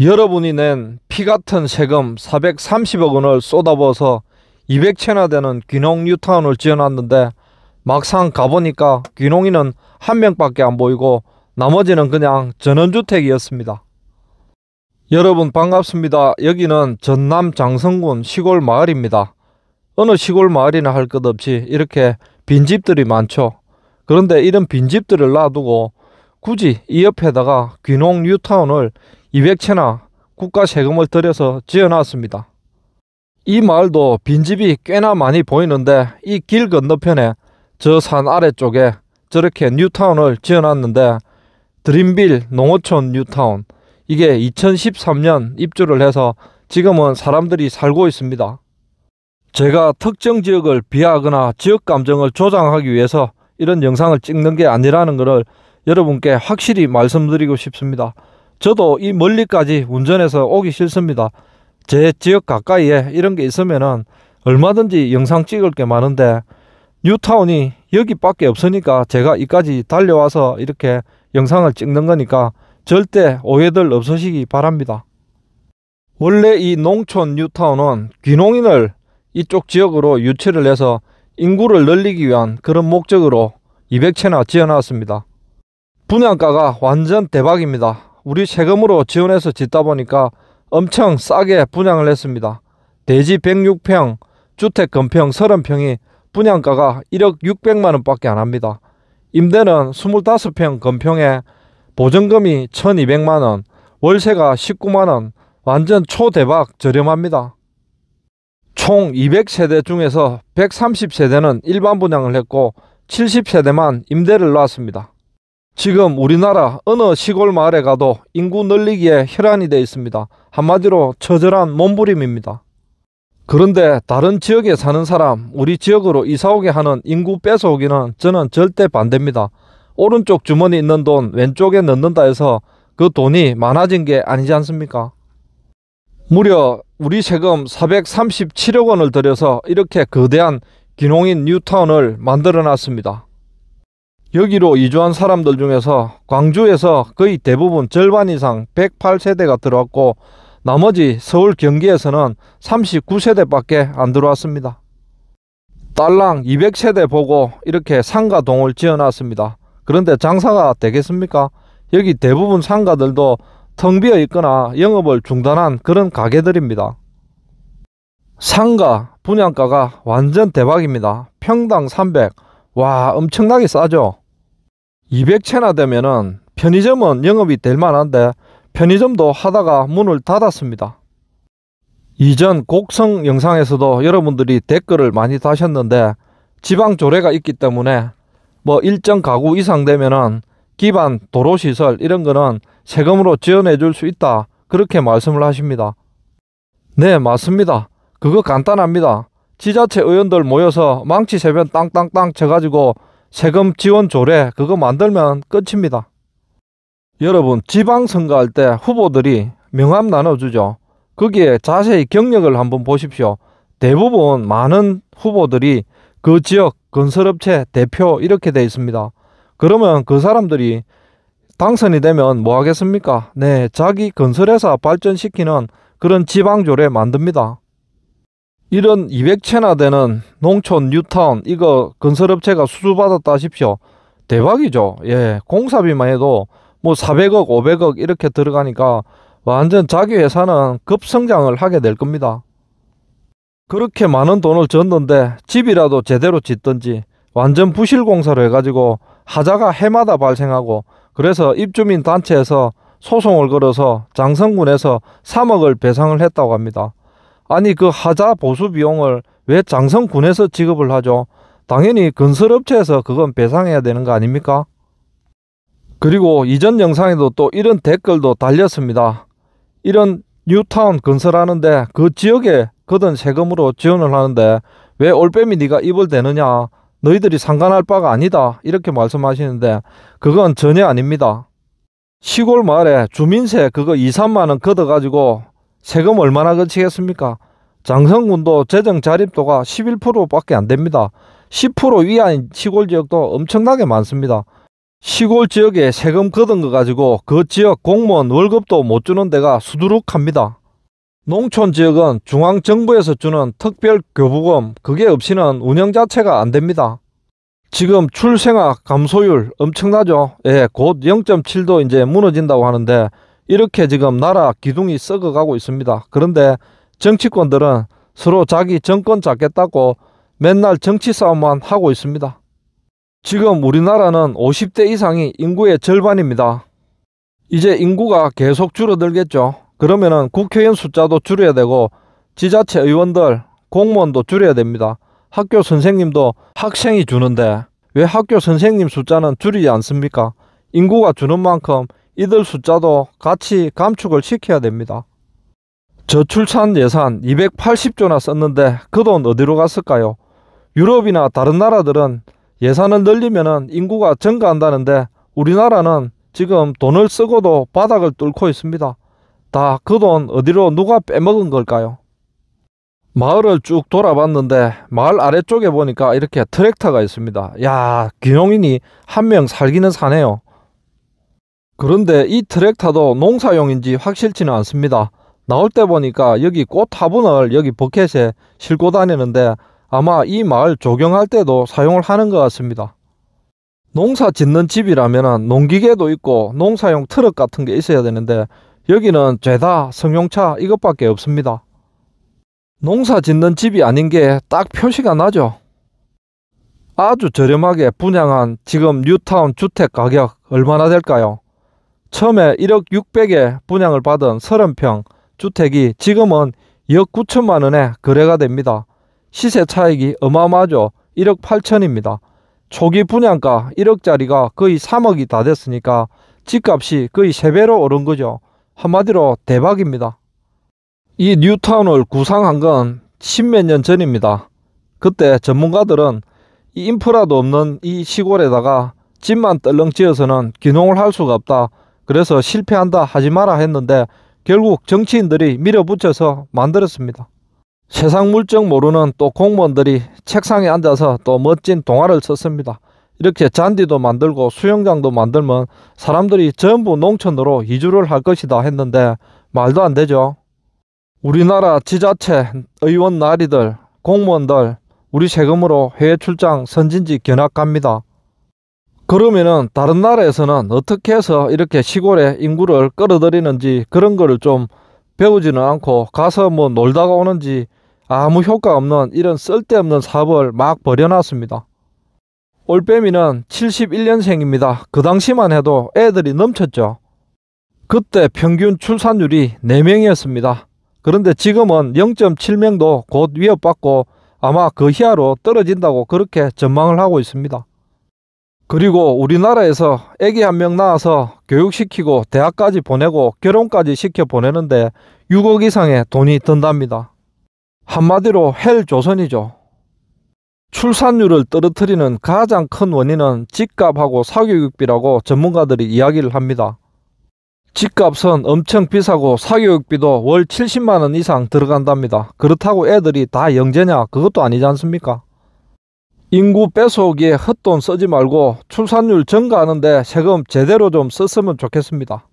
여러분이 낸 피 같은 세금 430억 원을 쏟아부어서 200채나 되는 귀농 뉴타운을 지어놨는데 막상 가보니까 귀농인은 한 명밖에 안 보이고 나머지는 그냥 전원주택이었습니다. 여러분 반갑습니다. 여기는 전남 장성군 시골 마을입니다. 어느 시골 마을이나 할 것 없이 이렇게 빈집들이 많죠. 그런데 이런 빈집들을 놔두고 굳이 이 옆에다가 귀농 뉴타운을 200채나 국가 세금을 들여서 지어놨습니다. 이 마을도 빈집이 꽤나 많이 보이는데 이 길 건너편에 저 산 아래쪽에 저렇게 뉴타운을 지어놨는데 드림빌 농어촌 뉴타운 이게 2013년 입주를 해서 지금은 사람들이 살고 있습니다. 제가 특정 지역을 비하하거나 지역 감정을 조장하기 위해서 이런 영상을 찍는 게 아니라는 것을 여러분께 확실히 말씀드리고 싶습니다. 저도 이 멀리까지 운전해서 오기 싫습니다. 제 지역 가까이에 이런 게 있으면은 얼마든지 영상 찍을 게 많은데 뉴타운이 여기밖에 없으니까 제가 이까지 달려와서 이렇게 영상을 찍는 거니까 절대 오해들 없으시기 바랍니다. 원래 이 농촌 뉴타운은 귀농인을 이쪽 지역으로 유치를 해서 인구를 늘리기 위한 그런 목적으로 200채나 지어놨습니다. 분양가가 완전 대박입니다. 우리 세금으로 지원해서 짓다 보니까 엄청 싸게 분양을 했습니다. 대지 106평, 주택 건평 30평이 분양가가 1억 6 0 0만원 밖에 안합니다. 임대는 25평 건평에 보증금이 1200만원, 월세가 19만원, 완전 초대박 저렴합니다. 총 200세대 중에서 130세대는 일반 분양을 했고 70세대만 임대를 놨습니다. 지금 우리나라 어느 시골 마을에 가도 인구 늘리기에 혈안이 돼 있습니다. 한마디로 처절한 몸부림입니다. 그런데 다른 지역에 사는 사람, 우리 지역으로 이사오게 하는 인구 뺏어오기는 저는 절대 반대입니다. 오른쪽 주머니 있는 돈 왼쪽에 넣는다 해서 그 돈이 많아진 게 아니지 않습니까? 무려 우리 세금 437억 원을 들여서 이렇게 거대한 기농인 뉴타운을 만들어 놨습니다. 여기로 이주한 사람들 중에서 광주에서 거의 대부분 절반 이상 108세대가 들어왔고 나머지 서울 경기에서는 39세대밖에 안 들어왔습니다. 딸랑 200세대 보고 이렇게 상가동을 지어놨습니다. 그런데 장사가 되겠습니까? 여기 대부분 상가들도 텅 비어 있거나 영업을 중단한 그런 가게들입니다. 상가 분양가가 완전 대박입니다. 평당 300. 와 엄청나게 싸죠? 200채나 되면은 편의점은 영업이 될 만한데 편의점도 하다가 문을 닫았습니다. 이전 곡성 영상에서도 여러분들이 댓글을 많이 다셨는데 지방 조례가 있기 때문에 뭐 일정 가구 이상 되면은 기반 도로시설 이런 거는 세금으로 지원해 줄 수 있다 그렇게 말씀을 하십니다. 네 맞습니다. 그거 간단합니다. 지자체 의원들 모여서 망치 세변 땅땅땅 쳐가지고 세금 지원 조례 그거 만들면 끝입니다. 여러분 지방선거 할때 후보들이 명함 나눠주죠. 거기에 자세히 경력을 한번 보십시오. 대부분 많은 후보들이 그 지역 건설업체 대표 이렇게 돼 있습니다. 그러면 그 사람들이 당선이 되면 뭐 하겠습니까? 네, 자기 건설회사 발전시키는 그런 지방조례 만듭니다. 이런 200채나 되는 농촌 뉴타운 이거 건설업체가 수주받았다 하십시오. 대박이죠. 예. 공사비만 해도 뭐 400억, 500억 이렇게 들어가니까 완전 자기 회사는 급성장을 하게 될 겁니다. 그렇게 많은 돈을 줬는데 집이라도 제대로 짓든지 완전 부실 공사를 해가지고 하자가 해마다 발생하고 그래서 입주민 단체에서 소송을 걸어서 장성군에서 3억을 배상을 했다고 합니다. 아니 그 하자 보수 비용을 왜 장성군에서 지급을 하죠? 당연히 건설업체에서 그건 배상해야 되는 거 아닙니까? 그리고 이전 영상에도 또 이런 댓글도 달렸습니다. 이런 뉴타운 건설하는데 그 지역에 거든 세금으로 지원을 하는데 왜 올빼미 네가 입을 대느냐 너희들이 상관할 바가 아니다 이렇게 말씀하시는데 그건 전혀 아닙니다. 시골 마을에 주민세 그거 2, 3만원 걷어가지고 세금 얼마나 거치겠습니까? 장성군도 재정 자립도가 11%밖에 안 됩니다. 10% 위안 시골 지역도 엄청나게 많습니다. 시골 지역에 세금 걷은 거 가지고 그 지역 공무원 월급도 못 주는 데가 수두룩합니다. 농촌 지역은 중앙정부에서 주는 특별교부금 그게 없이는 운영 자체가 안 됩니다. 지금 출생아 감소율 엄청나죠? 예, 곧 0.7도 이제 무너진다고 하는데 이렇게 지금 나라 기둥이 썩어가고 있습니다. 그런데 정치권들은 서로 자기 정권 잡겠다고 맨날 정치 싸움만 하고 있습니다. 지금 우리나라는 50대 이상이 인구의 절반입니다. 이제 인구가 계속 줄어들겠죠. 그러면 국회의원 숫자도 줄여야 되고 지자체 의원들, 공무원도 줄여야 됩니다. 학교 선생님도 학생이 주는데 왜 학교 선생님 숫자는 줄이지 않습니까? 인구가 주는 만큼 이들 숫자도 같이 감축을 시켜야 됩니다. 저출산 예산 280조나 썼는데 그 돈 어디로 갔을까요? 유럽이나 다른 나라들은 예산을 늘리면 인구가 증가한다는데 우리나라는 지금 돈을 쓰고도 바닥을 뚫고 있습니다. 다 그 돈 어디로 누가 빼먹은 걸까요? 마을을 쭉 돌아봤는데 마을 아래쪽에 보니까 이렇게 트랙터가 있습니다. 야 귀농인이 한 명 살기는 사네요. 그런데 이 트랙터도 농사용인지 확실치는 않습니다. 나올 때 보니까 여기 꽃 화분을 여기 버켓에 실고 다니는데 아마 이 마을 조경할 때도 사용을 하는 것 같습니다. 농사 짓는 집이라면 농기계도 있고 농사용 트럭 같은 게 있어야 되는데 여기는 죄다 승용차 이것밖에 없습니다. 농사 짓는 집이 아닌 게 딱 표시가 나죠. 아주 저렴하게 분양한 지금 뉴타운 주택 가격 얼마나 될까요? 처음에 1억 600에 분양을 받은 30평 주택이 지금은 2억 9천만 원에 거래가 됩니다. 시세 차익이 어마어마하죠. 1억 8천입니다. 초기 분양가 1억짜리가 거의 3억이 다 됐으니까 집값이 거의 3배로 오른 거죠. 한마디로 대박입니다. 이 뉴타운을 구상한 건 십몇 년 전입니다. 그때 전문가들은 이 인프라도 없는 이 시골에다가 집만 떨렁 지어서는 귀농을 할 수가 없다. 그래서 실패한다 하지 마라 했는데 결국 정치인들이 밀어붙여서 만들었습니다. 세상 물정 모르는 또 공무원들이 책상에 앉아서 또 멋진 동화를 썼습니다. 이렇게 잔디도 만들고 수영장도 만들면 사람들이 전부 농촌으로 이주를 할 것이다 했는데 말도 안 되죠. 우리나라 지자체 의원 나리들 공무원들 우리 세금으로 해외 출장 선진지 견학 갑니다. 그러면은 다른 나라에서는 어떻게 해서 이렇게 시골에 인구를 끌어들이는지 그런 거를 좀 배우지는 않고 가서 뭐 놀다가 오는지 아무 효과 없는 이런 쓸데없는 사업을 막 벌여놨습니다. 올빼미는 71년생입니다. 그 당시만 해도 애들이 넘쳤죠. 그때 평균 출산율이 4명이었습니다. 그런데 지금은 0.7명도 곧 위협받고 아마 그희하로 떨어진다고 그렇게 전망을 하고 있습니다. 그리고 우리나라에서 애기 한 명 낳아서 교육시키고 대학까지 보내고 결혼까지 시켜 보내는데 6억 이상의 돈이 든답니다. 한마디로 헬조선이죠. 출산율을 떨어뜨리는 가장 큰 원인은 집값하고 사교육비라고 전문가들이 이야기를 합니다. 집값은 엄청 비싸고 사교육비도 월 70만원 이상 들어간답니다. 그렇다고 애들이 다 영재냐? 그것도 아니지 않습니까? 인구 빼속에 헛돈 쓰지 말고 출산율 증가하는데 세금 제대로 좀 썼으면 좋겠습니다.